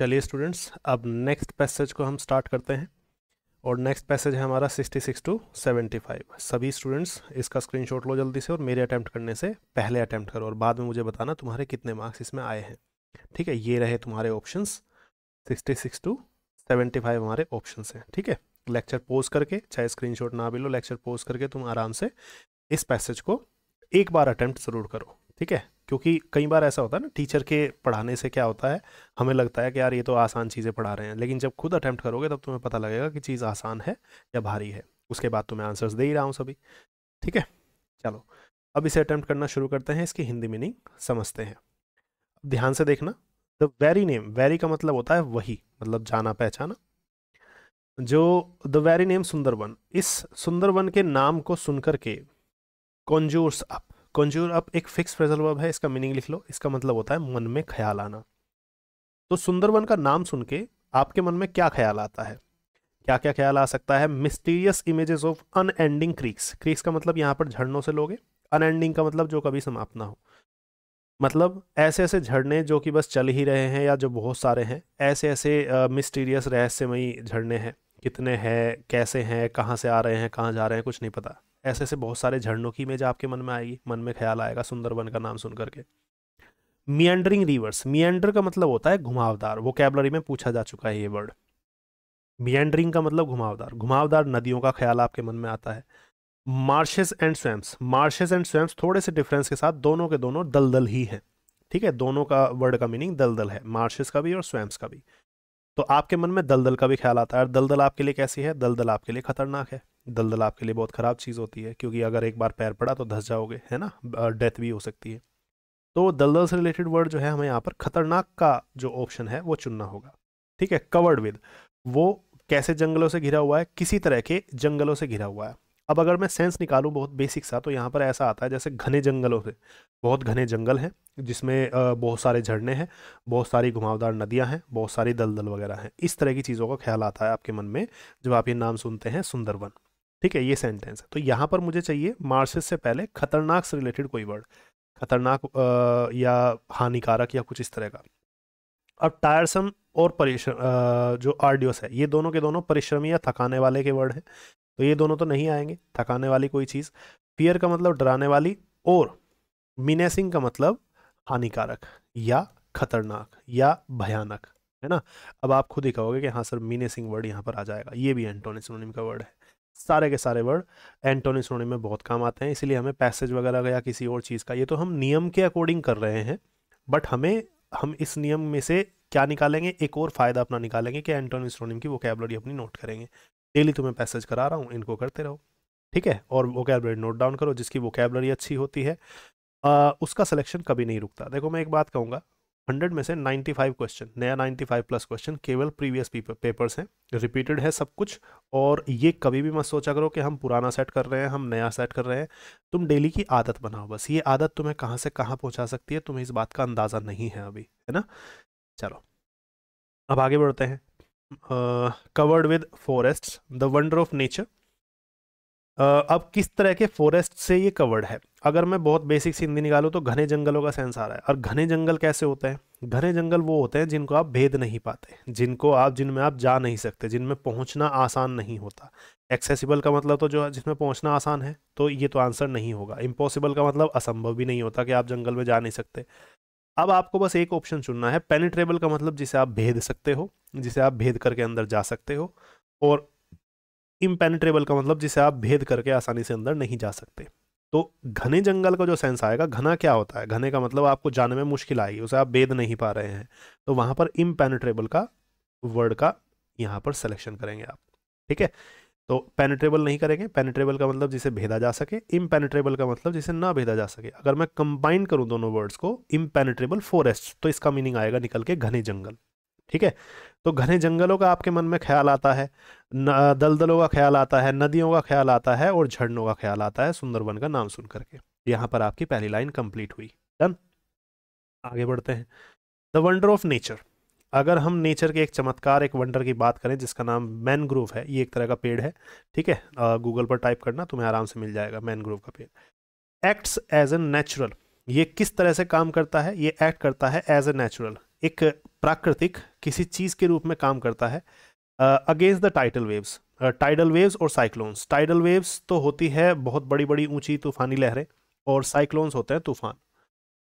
चलिए स्टूडेंट्स अब next passage को हम स्टार्ट करते हैं और नेक्स्ट पैसेज है हमारा 66 टू 75 सभी स्टूडेंट्स इसका स्क्रीनशॉट लो जल्दी से और मेरे अटैम्प्ट करने से पहले अटैम्प्ट करो और बाद में मुझे बताना तुम्हारे कितने मार्क्स इसमें आए हैं ठीक है ये रहे तुम्हारे सिक्सटी सिक्स टू फाइव हमारे ऑप्शन हैं ठीक है लेक्चर पोज करके चाहे शॉट ना भी लो लेक्चर पोज करके तुम आराम से इस पैसेज को एक बार अटैम्प्ट ज़रूर करो ठीक है क्योंकि कई बार ऐसा होता है ना टीचर के पढ़ाने से क्या होता है हमें लगता है कि यार ये तो आसान चीज़ें पढ़ा रहे हैं लेकिन जब खुद अटैम्प्ट करोगे तब तुम्हें पता लगेगा कि चीज़ आसान है या भारी है उसके बाद तो मैं आंसर्स दे ही रहा हूँ सभी ठीक है चलो अब इसे अटैम्प्ट करना शुरू करते हैं इसकी हिंदी मीनिंग समझते हैं ध्यान से देखना द वेरी नेम वेरी का मतलब होता है वही मतलब जाना पहचाना जो द वेरी नेम सुंदरवन इस सुंदरवन के नाम को सुनकर के कॉन्जोर्स अप कंज्यूर अप एक फिक्स फ्रेजल वर्ब है इसका मीनिंग लिख लो इसका मतलब होता है मन में ख्याल आना तो सुंदरवन का नाम सुन के आपके मन में क्या ख्याल आता है क्या क्या ख्याल आ सकता है mysterious images of unending creeks creeks का मतलब यहाँ पर झरनों से लोगे अनएंडिंग का मतलब जो कभी समाप्त ना हो मतलब ऐसे ऐसे झरने जो कि बस चल ही रहे हैं या जो बहुत सारे हैं ऐसे ऐसे मिस्टीरियस रहस्यमयी झरने हैं कितने हैं कैसे हैं कहाँ से आ रहे हैं कहाँ जा रहे हैं कुछ नहीं पता ऐसे ऐसे बहुत सारे झरनों की इमेज आपके मन में आएगी मन में ख्याल आएगा सुंदरबन का नाम सुन करके मियंडरिंग रिवर्स मियंडर का मतलब होता है घुमावदार वो कैबलरी में पूछा जा चुका है ये वर्ड मियंडरिंग का मतलब घुमावदार घुमावदार नदियों का ख्याल आपके मन में आता है marshes and swamps marshes and swamps थोड़े से डिफरेंस के साथ दोनों के दोनों दलदल ही हैं ठीक है दोनों का वर्ड का मीनिंग दलदल है मार्शेस का भी और स्वैम्स का भी तो आपके मन में दलदल का भी ख्याल आता है दलदल आपके लिए कैसी है दलदल आपके लिए खतरनाक है दलदल आपके लिए बहुत ख़राब चीज़ होती है क्योंकि अगर एक बार पैर पड़ा तो धस जाओगे है ना डेथ भी हो सकती है तो दलदल से रिलेटेड वर्ड जो है हमें यहाँ पर खतरनाक का जो ऑप्शन है वो चुनना होगा ठीक है कवर्ड विद वो कैसे जंगलों से घिरा हुआ है किसी तरह के जंगलों से घिरा हुआ है अब अगर मैं सेंस निकालूं बहुत बेसिक सा तो यहाँ पर ऐसा आता है जैसे घने जंगलों से बहुत घने जंगल हैं जिसमें बहुत सारे झरने हैं बहुत सारी घुमावदार नदियाँ हैं बहुत सारी दलदल वगैरह हैं इस तरह की चीज़ों का ख्याल आता है आपके मन में जब आप ये नाम सुनते हैं सुंदरवन ठीक है ये सेंटेंस है तो यहाँ पर मुझे चाहिए मार्शेस से पहले खतरनाक से रिलेटेड कोई वर्ड खतरनाक या हानिकारक या कुछ इस तरह का अब टायरसम और परिश्रम जो आर्डियोस है ये दोनों के दोनों परिश्रमी या थकाने वाले के वर्ड हैं तो ये दोनों तो नहीं आएंगे थकाने वाली कोई चीज़ फियर का मतलब डराने वाली और मीनेसिंग का मतलब हानिकारक या खतरनाक या भयानक है ना अब आप खुद ही कहोगे कि हाँ सर मीनेसिंग वर्ड यहाँ पर आ जाएगा ये भी एंटोनी सिनोनिम का वर्ड है सारे के सारे वर्ड एंटोनी में बहुत काम आते हैं इसीलिए हमें पैसेज वगैरह या किसी और चीज़ का ये तो हम नियम के अकॉर्डिंग कर रहे हैं बट हमें हम इस नियम में से क्या निकालेंगे एक और फ़ायदा अपना निकालेंगे कि एंटोनी सिनोनिम की कैबलरी अपनी नोट करेंगे डेली तुम्हें पैसेज करा रहा हूँ इनको करते रहो ठीक है और वोकेबलरी नोट डाउन करो जिसकी वोकेबलरी अच्छी होती है आ, उसका सिलेक्शन कभी नहीं रुकता देखो मैं एक बात कहूँगा हंड्रेड में से नाइन्टी फाइव क्वेश्चन नया नाइन्टी फाइव प्लस क्वेश्चन केवल प्रीवियस पेपर्स हैं रिपीटेड है सब कुछ और ये कभी भी मत सोचा करो कि हम पुराना सेट कर रहे हैं हम नया सेट कर रहे हैं तुम डेली की आदत बनाओ बस ये आदत तुम्हें कहाँ से कहाँ पहुँचा सकती है तुम्हें इस बात का अंदाज़ा नहीं है अभी है ना चलो अब आगे बढ़ते हैं covered with forest the wonder of nature अब किस तरह के फॉरेस्ट से ये कवर्ड है अगर मैं बहुत बेसिक से हिंदी निकालू तो घने जंगलों का सेंस आ रहा है और घने जंगल कैसे होते हैं घने जंगल वो होते हैं जिनको आप भेद नहीं पाते जिनको आप जिनमें आप जा नहीं सकते जिनमें पहुंचना आसान नहीं होता एक्सेसिबल का मतलब तो जो है जिसमें पहुंचना आसान है तो ये तो आंसर नहीं होगा इम्पॉसिबल का मतलब असंभव भी नहीं होता कि आप जंगल में जा नहीं सकते अब आपको बस एक ऑप्शन चुनना है पेनिट्रेबल का मतलब जिसे आप भेद सकते हो जिसे आप भेद करके अंदर जा सकते हो और इम्पेनिट्रेबल का मतलब जिसे आप भेद करके आसानी से अंदर नहीं जा सकते तो घने जंगल का जो सेंस आएगा घना क्या होता है घने का मतलब आपको जाने में मुश्किल आएगी उसे आप भेद नहीं पा रहे हैं तो वहां पर इम्पेनिट्रेबल का वर्ड का यहाँ पर सिलेक्शन करेंगे आप ठीक है तो पेनिट्रेबल नहीं करेंगे पेनिट्रेबल का मतलब जिसे भेदा जा सके इम्पेनिट्रेबल का मतलब जिसे ना भेदा जा सके अगर मैं कंबाइन करूं दोनों वर्ड्स को इम्पेनिट्रेबल फॉरेस्ट तो इसका मीनिंग आएगा निकल के घने जंगल ठीक है तो घने जंगलों का आपके मन में ख्याल आता है दलदलों का ख्याल आता है नदियों का ख्याल आता है और झरनों का ख्याल आता है सुंदरवन का नाम सुन करके यहाँ पर आपकी पहली लाइन कंप्लीट हुई डन आगे बढ़ते हैं द वंडर ऑफ नेचर अगर हम नेचर के एक चमत्कार एक वंडर की बात करें जिसका नाम मैनग्रोव है ये एक तरह का पेड़ है ठीक है गूगल पर टाइप करना तुम्हें आराम से मिल जाएगा मैनग्रोव का पेड़ एक्ट्स एज ए नेचुरल ये किस तरह से काम करता है ये एक्ट करता है एज ए नेचुरल एक प्राकृतिक किसी चीज़ के रूप में काम करता है against the title waves tidal waves और साइक्लोन्स टाइडल वेव्स तो होती है बहुत बड़ी बड़ी ऊंची तूफानी लहरें और साइक्लोन्स होते हैं तूफान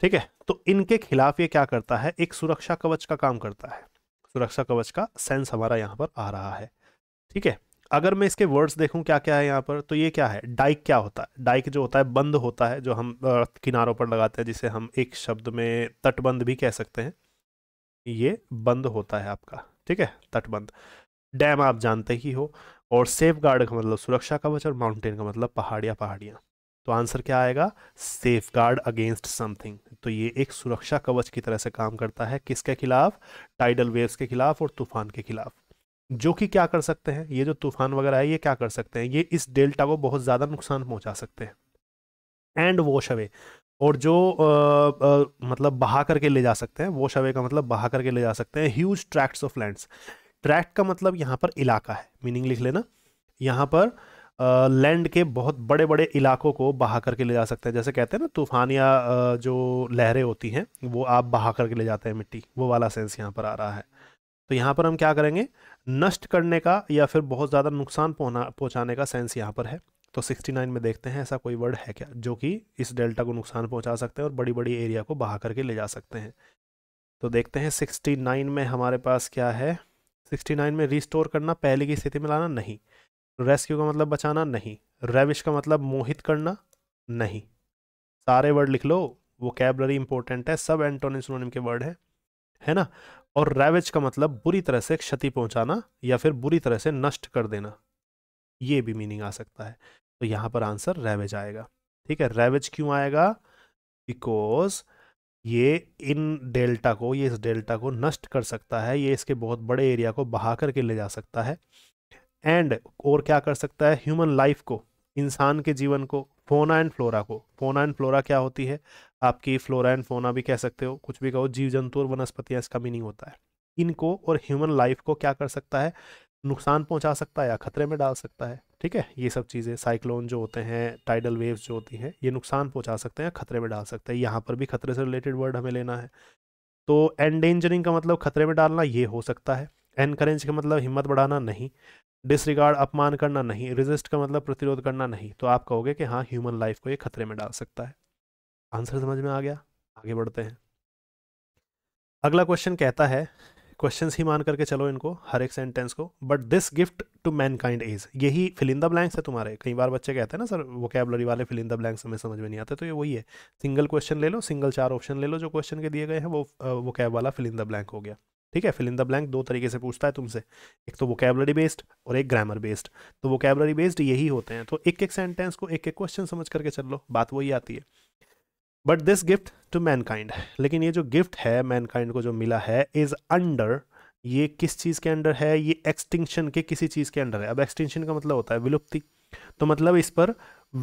ठीक है तो इनके खिलाफ ये क्या करता है एक सुरक्षा कवच का काम करता है सुरक्षा कवच का सेंस हमारा यहाँ पर आ रहा है ठीक है अगर मैं इसके वर्ड्स देखूं क्या क्या है यहाँ पर तो ये क्या है डाइक क्या होता है डाइक जो होता है बंद होता है जो हम किनारों पर लगाते हैं जिसे हम एक शब्द में तटबंद भी कह सकते हैं ये बंद होता है आपका ठीक है तटबंद डैम आप जानते ही हो और सेफ गार्ड का मतलब सुरक्षा कवच और माउंटेन का मतलब पहाड़ियाँ पहाड़ियाँ तो आंसर क्या आएगा सेफ गार्ड अगेंस्ट समथिंग तो ये एक सुरक्षा कवच की तरह से काम करता है किसके खिलाफ टाइडल वेव्स के खिलाफ और तूफान के खिलाफ जो कि क्या कर सकते हैं ये जो तूफान वगैरह है ये क्या कर सकते हैं ये इस डेल्टा को बहुत ज़्यादा नुकसान पहुंचा सकते हैं एंड वॉश अवे और जो आ, आ, मतलब बहा करके ले जा सकते हैं वॉश अवे का मतलब बहा करके ले जा सकते हैं huge tracts of lands tract का मतलब यहाँ पर इलाका है मीनिंग लिख लेना यहाँ पर लैंड के बहुत बड़े बड़े इलाकों को बहा करके ले जा सकते हैं जैसे कहते हैं ना तूफान या जो लहरें होती हैं वो आप बहा करके ले जाते हैं मिट्टी वो वाला सेंस यहाँ पर आ रहा है तो यहाँ पर हम क्या करेंगे नष्ट करने का या फिर बहुत ज़्यादा नुकसान पहुँचाने का सेंस यहाँ पर है तो 69 में देखते हैं ऐसा कोई वर्ड है क्या जो कि इस डेल्टा को नुकसान पहुंचा सकते हैं और बड़ी बड़ी एरिया को बहा करके ले जा सकते हैं तो देखते हैं 69 में हमारे पास क्या है 69 में रिस्टोर करना पहले की स्थिति में लाना नहीं रेस्क्यू का मतलब बचाना नहीं रेविश का मतलब मोहित करना नहीं सारे वर्ड लिख लो वो कैबलरी इंपॉर्टेंट है सब एंटोनिम सिनोनिम के वर्ड है है ना और रेवेज का मतलब बुरी तरह से क्षति पहुंचाना या फिर बुरी तरह से नष्ट कर देना ये भी मीनिंग आ सकता है तो यहां पर आंसर रेवेज आएगा ठीक है रेवेज क्यों आएगा बिकॉज ये इन डेल्टा को ये इस डेल्टा को नष्ट कर सकता है ये इसके बहुत बड़े एरिया को बहा करके ले जा सकता है एंड और क्या कर सकता है ह्यूमन लाइफ को इंसान के जीवन को फोना एंड फ्लोरा को फोना एंड फ्लोरा क्या होती है आपकी फ्लोरा एंड फोना भी कह सकते हो कुछ भी कहो जीव जंतु और वनस्पतियाँ इसका मीनिंग होता है इनको और ह्यूमन लाइफ को क्या कर सकता है नुकसान पहुंचा सकता है या खतरे में डाल सकता है ठीक है ये सब चीज़ें साइक्लोन जो होते हैं टाइडल वेव्स जो होती हैं ये नुकसान पहुंचा सकते हैं या खतरे में डाल सकते हैं यहाँ पर भी खतरे से रिलेटेड वर्ड हमें लेना है तो एंडेंजरिंग का मतलब खतरे में डालना ये हो सकता है एनकरेंज का मतलब हिम्मत बढ़ाना नहीं डिसरिगार्ड अपमान करना नहीं रिजिस्ट का मतलब प्रतिरोध करना नहीं तो आप कहोगे कि हाँ ह्यूमन लाइफ को ये खतरे में डाल सकता है आंसर समझ में आ गया आगे बढ़ते हैं अगला क्वेश्चन कहता है क्वेश्चंस ही मान करके चलो इनको हर एक सेंटेंस को but this gift to mankind is यही फिलिंद ब्लैंक्स है तुम्हारे कई बार बच्चे कहते हैं ना सर वो कैबलरी वाले फिलिंदा ब्लैंक्स हमें समझ में नहीं आते तो ये वही है सिंगल क्वेश्चन ले लो सिंगल चार ऑप्शन ले लो जो क्वेश्चन के दिए गए हैं वो वो कैब वाला फिलिंदा ब्लैंक हो गया ठीक है फिल इन द ब्लैंक दो तरीके से पूछता है तुमसे एक तो वोकेबलरी बेस्ड और एक ग्रामर बेस्ड तो वोकेबलरी बेस्ड यही होते हैं तो एक एक सेंटेंस को एक एक क्वेश्चन समझ करके चल लो बात वही आती है but this gift to mankind लेकिन ये जो गिफ्ट है मैनकाइंड को जो मिला है इज़ अंडर ये किस चीज़ के अंडर है ये एक्सटिंक्शन के किसी चीज़ के अंडर है अब एक्सटिंक्शन का मतलब होता है विलुप्ति तो मतलब इस पर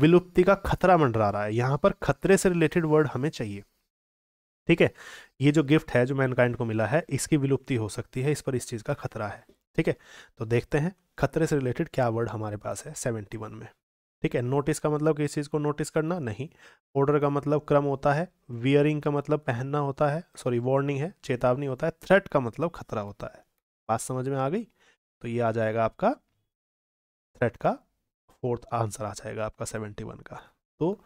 विलुप्ति का खतरा मंडरा रहा है यहाँ पर खतरे से रिलेटेड वर्ड हमें चाहिए ठीक है ये जो गिफ्ट है जो मैनकाइंड को मिला है इसकी विलुप्ति हो सकती है इस पर इस चीज़ का खतरा है ठीक है तो देखते हैं खतरे से रिलेटेड क्या वर्ड हमारे पास है सेवेंटी वन में ठीक है नोटिस का मतलब किस चीज़ को नोटिस करना नहीं ऑर्डर का मतलब क्रम होता है वियरिंग का मतलब पहनना होता है सॉरी वार्निंग है चेतावनी होता है थ्रेट का मतलब खतरा होता है बात समझ में आ गई तो ये आ जाएगा आपका थ्रेट का फोर्थ आंसर आ जाएगा आपका सेवेंटी वन का तो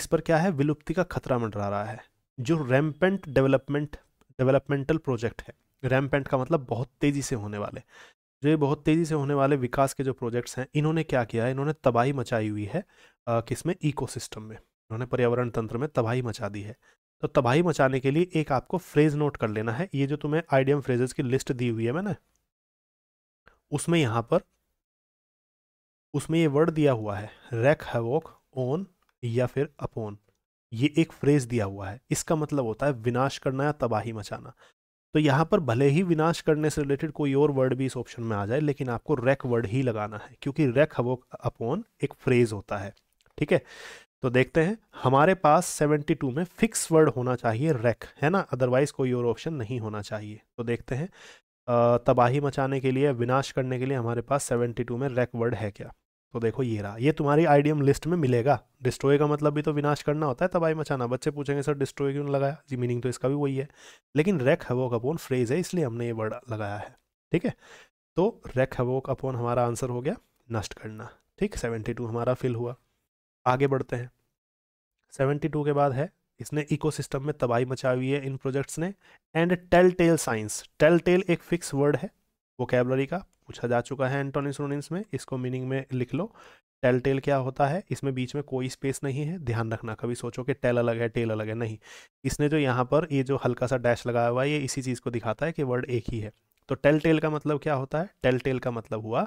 इस पर क्या है विलुप्ति का खतरा मंडरा रहा है जो रैम्पेंट डेवलपमेंट डेवलपमेंटल प्रोजेक्ट है रैम्पेंट का मतलब बहुत तेज़ी से होने वाले जो ये बहुत तेज़ी से होने वाले विकास के जो प्रोजेक्ट्स हैं इन्होंने क्या किया है इन्होंने तबाही मचाई हुई है किसमें इकोसिस्टम में इन्होंने पर्यावरण तंत्र में तबाही मचा दी है तो तबाही मचाने के लिए एक आपको फ्रेज नोट कर लेना है ये जो तुम्हें आइडियम फ्रेजेस की लिस्ट दी हुई है मैंने उसमें यहाँ पर उसमें ये वर्ड दिया हुआ है रैक हैवोक ऑन या फिर अपोन ये एक फ्रेज दिया हुआ है इसका मतलब होता है विनाश करना या तबाही मचाना तो यहाँ पर भले ही विनाश करने से रिलेटेड कोई और वर्ड भी इस ऑप्शन में आ जाए लेकिन आपको रेक वर्ड ही लगाना है क्योंकि रेक हवो अपोन एक फ्रेज होता है ठीक है तो देखते हैं हमारे पास 72 में फिक्स वर्ड होना चाहिए रेक है ना अदरवाइज कोई और ऑप्शन नहीं होना चाहिए तो देखते हैं तबाही मचाने के लिए विनाश करने के लिए हमारे पास सेवेंटी में रेक वर्ड है क्या तो देखो ये रहा ये तुम्हारी आइडियम लिस्ट में मिलेगा डिस्ट्रॉय का मतलब भी तो विनाश करना होता है तबाही मचाना बच्चे पूछेंगे सर डिस्ट्रॉय क्यों लगाया जी मीनिंग तो इसका भी वही है लेकिन रेक हवोक अपोन फ्रेज है इसलिए हमने ये वर्ड लगाया है ठीक है तो रेक हवोक अपोन हमारा आंसर हो गया नष्ट करना ठीक सेवेंटी टू हमारा फिल हुआ आगे बढ़ते हैं सेवेंटी टू के बाद है इसने सिस्टम में तबाही मचा हुई है इन प्रोजेक्ट्स ने and telltale signs telltale एक फिक्स वर्ड है वो का पूछा जा चुका है एंटोनिम सिनोनिम्स में इसको मीनिंग में लिख लो टेल टेल क्या होता है इसमें बीच में कोई स्पेस नहीं है ध्यान रखना कभी सोचो कि टेल अलग है टेल अलग है नहीं इसने जो यहाँ पर ये जो हल्का सा डैश लगाया हुआ है ये इसी चीज़ को दिखाता है कि वर्ड एक ही है तो टेल टेल का मतलब क्या होता है टेल टेल का मतलब हुआ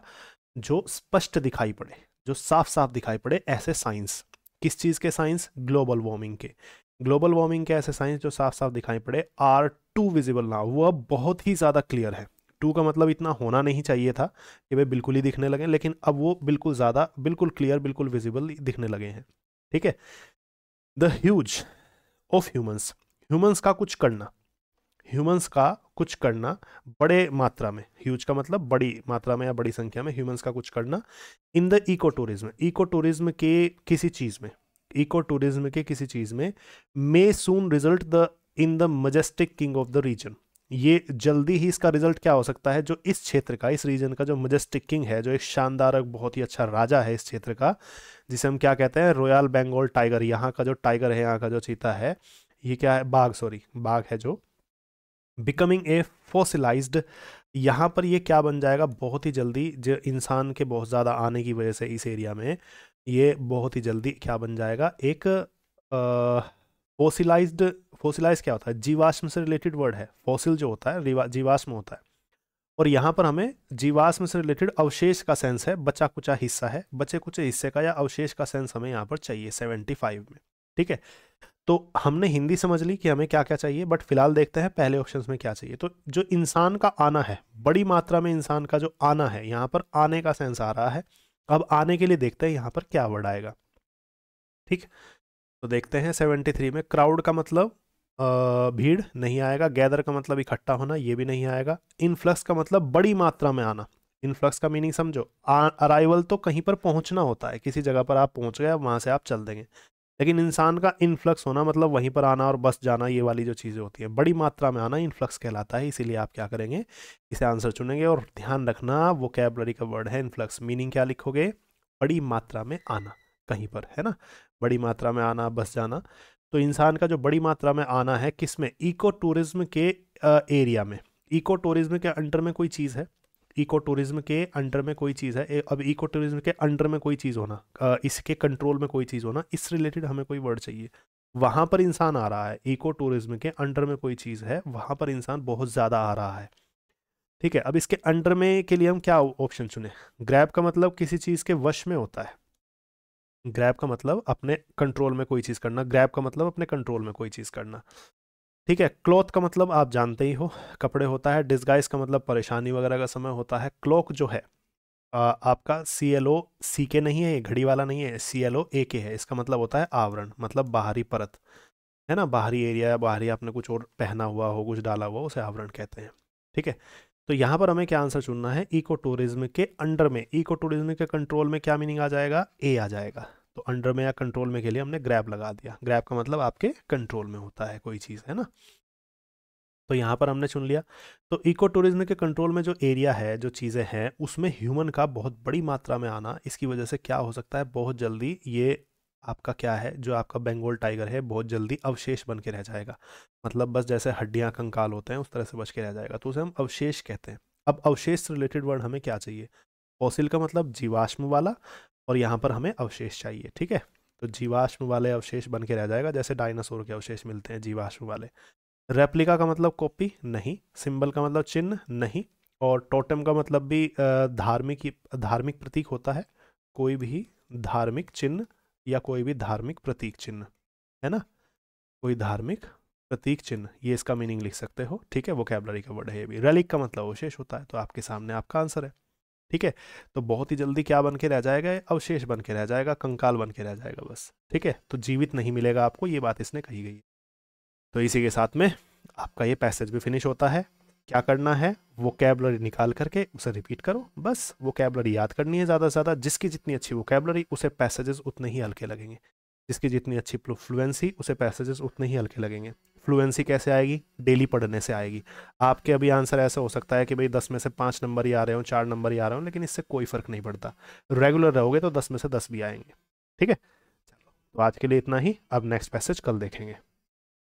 जो स्पष्ट दिखाई पड़े जो साफ साफ दिखाई पड़े ऐसे साइंस किस चीज़ के साइंस ग्लोबल वार्मिंग के ग्लोबल वार्मिंग के ऐसे साइंस जो साफ साफ दिखाई पड़े आर टू विजिबल ना वह बहुत ही ज़्यादा क्लियर है टू का मतलब इतना होना नहीं चाहिए था कि वे बिल्कुल ही दिखने लगे लेकिन अब वो बिल्कुल ज़्यादा बिल्कुल क्लियर बिल्कुल विजिबल दिखने लगे हैं ठीक है the hues of humans humans का कुछ करना ह्यूमन्स का कुछ करना बड़े मात्रा में ह्यूज का मतलब बड़ी मात्रा में या बड़ी संख्या में ह्यूमन्स का कुछ करना in the ecotourism ecotourism के किसी चीज़ में इको टूरिज्म के किसी चीज़ में may soon result the in the majestic king of the region ये जल्दी ही इसका रिजल्ट क्या हो सकता है जो इस क्षेत्र का इस रीजन का जो मजेस्टिक किंग है जो एक शानदार और बहुत ही अच्छा राजा है इस क्षेत्र का जिसे हम क्या कहते हैं रॉयल बेंगोल टाइगर यहाँ का जो टाइगर है यहाँ का जो चीता है ये क्या है बाघ सॉरी बाघ है जो बिकमिंग ए फोसिलाइज यहाँ पर ये क्या बन जाएगा बहुत ही जल्दी जो इंसान के बहुत ज़्यादा आने की वजह से इस एरिया में ये बहुत ही जल्दी क्या बन जाएगा एक आ, फोसिलाइज्ड फोसिलाइज क्या होता है जीवाश्म से रिलेटेड वर्ड है फोसिल जो होता है जीवाश्म होता है और यहाँ पर हमें जीवाश्म से रिलेटेड अवशेष का सेंस है बचा कुचा हिस्सा है बचे कुचे हिस्से का या अवशेष का सेंस हमें यहाँ पर चाहिए सेवेंटी फाइव में ठीक है तो हमने हिंदी समझ ली कि हमें क्या क्या चाहिए बट फिलहाल देखते हैं पहले ऑप्शन में क्या चाहिए तो जो इंसान का आना है बड़ी मात्रा में इंसान का जो आना है यहाँ पर आने का सेंस आ रहा है अब आने के लिए देखते हैं यहाँ पर क्या वर्ड आएगा ठीक तो देखते हैं सेवेंटी थ्री में क्राउड का मतलब भीड़ नहीं आएगा गैदर का मतलब इकट्ठा होना ये भी नहीं आएगा इनफ्लक्स का मतलब बड़ी मात्रा में आना इनफ्लक्स का मीनिंग समझो अराइवल तो कहीं पर पहुंचना होता है किसी जगह पर आप पहुंच गए वहाँ से आप चल देंगे लेकिन इंसान का इनफ्लक्स होना मतलब वहीं पर आना और बस जाना ये वाली जो चीज़ें होती है बड़ी मात्रा में आना इनफ्लक्स कहलाता है इसीलिए आप क्या करेंगे इसे आंसर चुनेंगे और ध्यान रखना वो कैबलरी का वर्ड है इनफ्लक्स मीनिंग क्या लिखोगे बड़ी मात्रा में आना कहीं पर है ना बड़ी मात्रा में आना बस जाना तो इंसान का जो बड़ी मात्रा में आना है किस में इको टूरिज़्म के एरिया में इको टूरिज़्म के अंडर में कोई चीज़ है इको टूरिज़्म के अंडर में कोई चीज़ है अब इको टूरिज़्म के अंडर में कोई चीज़ होना इसके कंट्रोल में कोई चीज़ होना इस रिलेटेड हमें कोई वर्ड चाहिए वहाँ पर इंसान आ रहा है इको टूरिज़्म के अंडर में कोई चीज़ है वहाँ पर इंसान बहुत ज़्यादा आ रहा है ठीक है अब इसके अंडर में के लिए हम क्या ऑप्शन चुने ग्रैब का मतलब किसी चीज़ के वश में होता है ग्रैब का मतलब अपने कंट्रोल में कोई चीज़ करना ग्रैब का मतलब अपने कंट्रोल में कोई चीज़ करना ठीक है क्लॉथ का मतलब आप जानते ही हो कपड़े होता है डिस्गाइज का मतलब परेशानी वगैरह का समय होता है क्लॉक जो है आ, आपका सी एल ओ सी के नहीं है ये घड़ी वाला नहीं है सी एल ओ ए के है इसका मतलब होता है आवरण मतलब बाहरी परत है ना बाहरी एरिया बाहरी आपने कुछ और पहना हुआ हो कुछ डाला हुआ उसे आवरण कहते हैं ठीक है तो यहाँ पर हमें क्या आंसर चुनना है इको टूरिज्म के अंडर में इको टूरिज्म के कंट्रोल में क्या मीनिंग आ जाएगा ए आ जाएगा तो अंडर में या कंट्रोल में के लिए हमने ग्रैप लगा दिया ग्रैप का मतलब आपके कंट्रोल में होता है कोई चीज़ है ना तो यहां पर हमने चुन लिया तो इको टूरिज्म के कंट्रोल में जो एरिया है जो चीज़ें हैं उसमें ह्यूमन का बहुत बड़ी मात्रा में आना इसकी वजह से क्या हो सकता है बहुत जल्दी ये आपका क्या है जो आपका बंगाल टाइगर है बहुत जल्दी अवशेष बन के रह जाएगा मतलब बस जैसे हड्डियाँ कंकाल होते हैं उस तरह से बच के रह जाएगा तो उसे हम अवशेष कहते हैं अब अवशेष रिलेटेड वर्ड हमें क्या चाहिए फौसिल का मतलब जीवाश्म वाला और यहाँ पर हमें अवशेष चाहिए ठीक है तो जीवाश्म वाले अवशेष बन के रह जाएगा जैसे डायनासोर के अवशेष मिलते हैं जीवाश्म वाले रेप्लिका का मतलब कॉपी नहीं सिंबल का मतलब चिन्ह नहीं और टोटम का मतलब भी धार्मिक धार्मिक प्रतीक होता है कोई भी धार्मिक चिन्ह या कोई भी धार्मिक प्रतीक चिन्ह है ना कोई धार्मिक प्रतीक चिन्ह ये इसका मीनिंग लिख सकते हो ठीक है वो कैबलरी का वर्ड है ये भी रैलिक का मतलब अवशेष होता है तो आपके सामने आपका आंसर है ठीक है तो बहुत ही जल्दी क्या बन के रह जाएगा अवशेष बन के रह जाएगा कंकाल बन के रह जाएगा बस ठीक है तो जीवित नहीं मिलेगा आपको ये बात इसने कही गई है तो इसी के साथ में आपका ये पैसेज भी फिनिश होता है क्या करना है वो कैबलरी निकाल करके उसे रिपीट करो बस वो कैबलरी याद करनी है ज़्यादा से ज़्यादा जिसकी जितनी अच्छी वो कैबलरी उसे पैसेजेस उतने ही हल्के लगेंगे जिसकी जितनी अच्छी फ्लुएंसी उसे पैसेजेस उतने ही हल्के लगेंगे फ्लुएंसी कैसे आएगी डेली पढ़ने से आएगी आपके अभी आंसर ऐसा हो सकता है कि भाई दस में से पाँच नंबर ही आ रहे हो चार नंबर ही आ रहे हो लेकिन इससे कोई फ़र्क नहीं पड़ता रेगुलर रहोगे तो दस में से दस भी आएंगे ठीक है चलो तो आज के लिए इतना ही अब नेक्स्ट पैसेज कल देखेंगे